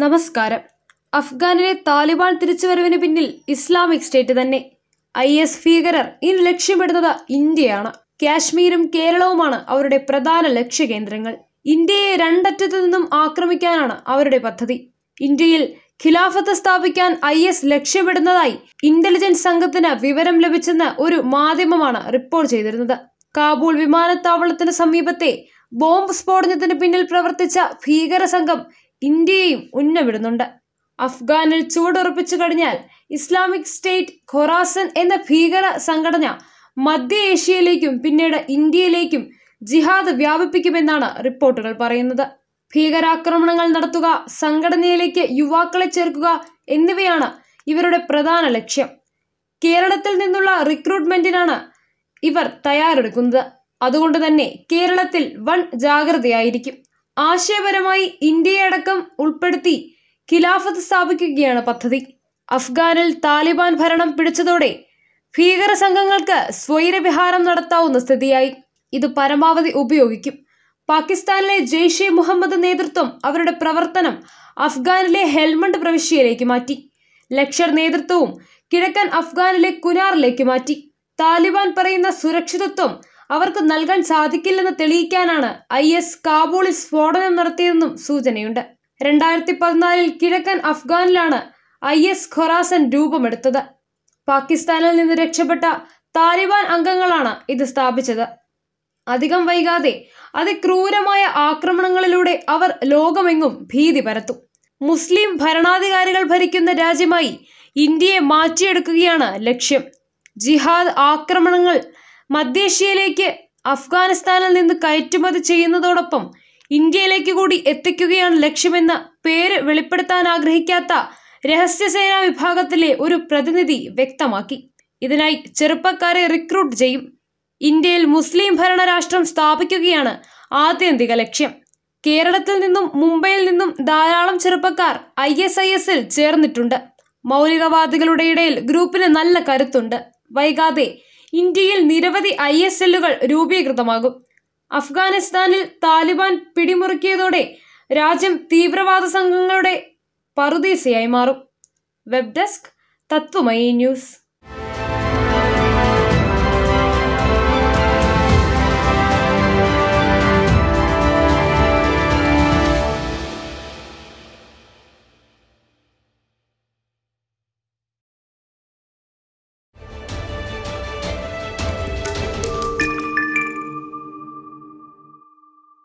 നമസ്കാരം അഫ്ഗാനിലെ താലിബാൻ തിരിച്ചുവരവിന് പിന്നിൽ ഇസ്ലാമിക് സ്റ്റേറ്റ് തന്നെ ഐ എസ് ഭീകരർ ഇനി ലക്ഷ്യമിടുന്നത് ഇന്ത്യയാണ് കാശ്മീരും കേരളവുമാണ് അവരുടെ പ്രധാന ലക്ഷ്യകേന്ദ്രങ്ങൾ ഇന്ത്യയെ രണ്ടറ്റത്തു നിന്നും ആക്രമിക്കാനാണ് അവരുടെ പദ്ധതി ഇന്ത്യയിൽ ഖിലാഫത്ത് സ്ഥാപിക്കാൻ ഐ എസ് ലക്ഷ്യമിടുന്നതായി ഇന്റലിജൻസ് സംഘത്തിന് വിവരം ലഭിച്ചെന്ന് ഒരു മാധ്യമമാണ് റിപ്പോർട്ട് ചെയ്തിരുന്നത് കാബൂൾ വിമാനത്താവളത്തിന് സമീപത്തെ ബോംബ് സ്ഫോടനത്തിന് പിന്നിൽ പ്രവർത്തിച്ച ഭീകര സംഘം ഇന്ത്യയും ഉന്നവിടുന്നുണ്ട് അഫ്ഗാനിൽ ചൂടുറപ്പിച്ചു കഴിഞ്ഞാൽ ഇസ്ലാമിക് സ്റ്റേറ്റ് ഖൊറാസൻ എന്ന ഭീകര സംഘടന മധ്യ ഏഷ്യയിലേക്കും പിന്നീട് ഇന്ത്യയിലേക്കും ജിഹാദ് വ്യാപിപ്പിക്കുമെന്നാണ് റിപ്പോർട്ടുകൾ പറയുന്നത് ഭീകരാക്രമണങ്ങൾ നടത്തുക സംഘടനയിലേക്ക് യുവാക്കളെ ചേർക്കുക എന്നിവയാണ് ഇവരുടെ പ്രധാന ലക്ഷ്യം കേരളത്തിൽ നിന്നുള്ള റിക്രൂട്ട്മെന്റിനാണ് ഇവർ തയ്യാറെടുക്കുന്നത് അതുകൊണ്ട് തന്നെ കേരളത്തിൽ വൺ ജാഗ്രതയായിരിക്കും ആശയപരമായി ഇന്ത്യയടക്കം ഉൾപ്പെടുത്തി ഖിലാഫത്ത് സ്ഥാപിക്കുകയാണ് പദ്ധതി അഫ്ഗാനിൽ താലിബാൻ ഭരണം പിടിച്ചതോടെ ഭീകര സംഘങ്ങൾക്ക് സ്വൈരവിഹാരം നടത്താവുന്ന സ്ഥിതിയായി ഇത് പരമാവധി ഉപയോഗിക്കും പാകിസ്ഥാനിലെ ജെയ്ഷെ മുഹമ്മദ് നേതൃത്വം അവരുടെ പ്രവർത്തനം അഫ്ഗാനിലെ ഹെൽമണ്ട് പ്രവിശ്യയിലേക്ക് മാറ്റി ലക്ഷർ നേതൃത്വവും കിഴക്കൻ അഫ്ഗാനിലെ കുനാറിലേക്ക് മാറ്റി താലിബാൻ പറയുന്ന സുരക്ഷിതത്വം അവർക്ക് നൽകാൻ സാധിക്കില്ലെന്ന് തെളിയിക്കാനാണ് ഐ എസ് കാബൂളിൽ സ്ഫോടനം നടത്തിയതെന്നും സൂചനയുണ്ട് രണ്ടായിരത്തി പതിനാലിൽ കിഴക്കൻ അഫ്ഗാനിലാണ് ഐ എസ് ഖൊറാസൻ രൂപമെടുത്തത് പാകിസ്ഥാനിൽ നിന്ന് രക്ഷപ്പെട്ട താലിബാൻ അംഗങ്ങളാണ് ഇത് സ്ഥാപിച്ചത് അധികം വൈകാതെ അതിക്രൂരമായ ആക്രമണങ്ങളിലൂടെ അവർ ലോകമെങ്ങും ഭീതി പരത്തും മുസ്ലിം ഭരണാധികാരികൾ ഭരിക്കുന്ന രാജ്യമായി ഇന്ത്യയെ മാറ്റിയെടുക്കുകയാണ് ലക്ഷ്യം ജിഹാദ് ആക്രമണങ്ങൾ മധ്യേഷ്യയിലേക്ക് അഫ്ഗാനിസ്ഥാനിൽ നിന്ന് കയറ്റുമതി ചെയ്യുന്നതോടൊപ്പം ഇന്ത്യയിലേക്ക് കൂടി എത്തിക്കുകയാണ് ലക്ഷ്യമെന്ന് പേര് വെളിപ്പെടുത്താൻ ആഗ്രഹിക്കാത്ത രഹസ്യസേനാ വിഭാഗത്തിലെ ഒരു പ്രതിനിധി വ്യക്തമാക്കി ഇതിനായി ചെറുപ്പക്കാരെ റിക്രൂട്ട് ചെയ്യും ഇന്ത്യയിൽ മുസ്ലിം ഭരണരാഷ്ട്രം സ്ഥാപിക്കുകയാണ് ആത്യന്തിക ലക്ഷ്യം കേരളത്തിൽ നിന്നും മുംബൈയിൽ നിന്നും ധാരാളം ചെറുപ്പക്കാർ ഐ എസ് ഐ എസിൽ ചേർന്നിട്ടുണ്ട് മൗലികവാദികളുടെ ഇടയിൽ ഗ്രൂപ്പിന് നല്ല കരുത്തുണ്ട് വൈകാതെ ഇന്ത്യയിൽ നിരവധി ഐ എസ് എല്ലുകൾ രൂപീകൃതമാകും അഫ്ഗാനിസ്ഥാനിൽ താലിബാൻ പിടിമുറുക്കിയതോടെ രാജ്യം തീവ്രവാദ സംഘങ്ങളുടെ പറുദീസയായി മാറും വെബ് ഡെസ്ക് തത്വമയി ന്യൂസ്